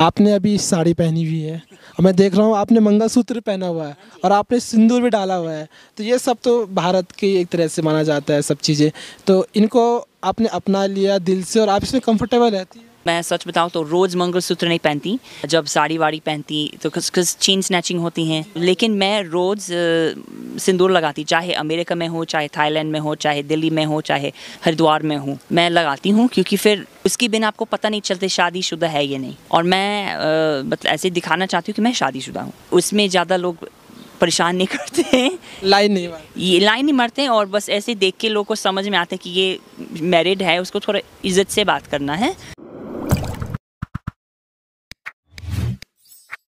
आपने अभी साड़ी पहनी हुई है और मैं देख रहा हूँ आपने मंगलसूत्र पहना हुआ है और आपने सिंदूर भी डाला हुआ है तो ये सब तो भारत की एक तरह से माना जाता है सब चीज़ें तो इनको आपने अपना लिया दिल से और आप इसमें कंफर्टेबल रहती है मैं सच बताऊँ तो रोज़ मंगलसूत्र नहीं पहनती जब साड़ी वाड़ी पहनती तो कस चीन स्नैचिंग होती हैं लेकिन मैं रोज़ सिंदूर लगाती चाहे अमेरिका में हो चाहे थाईलैंड में हो चाहे दिल्ली में हो चाहे हरिद्वार में हो मैं लगाती हूँ क्योंकि फिर उसके बिना आपको पता नहीं चलते शादी शुदा है या नहीं और मैं मतलब ऐसे दिखाना चाहती हूँ कि मैं शादी शुदा हूँ उसमें ज़्यादा लोग परेशान नहीं करते हैं लाइन नहीं ये लाइन नहीं मरते हैं और बस ऐसे देख के लोगों को समझ में आते हैं कि ये मैरिड है उसको थोड़ा इज्जत से बात करना है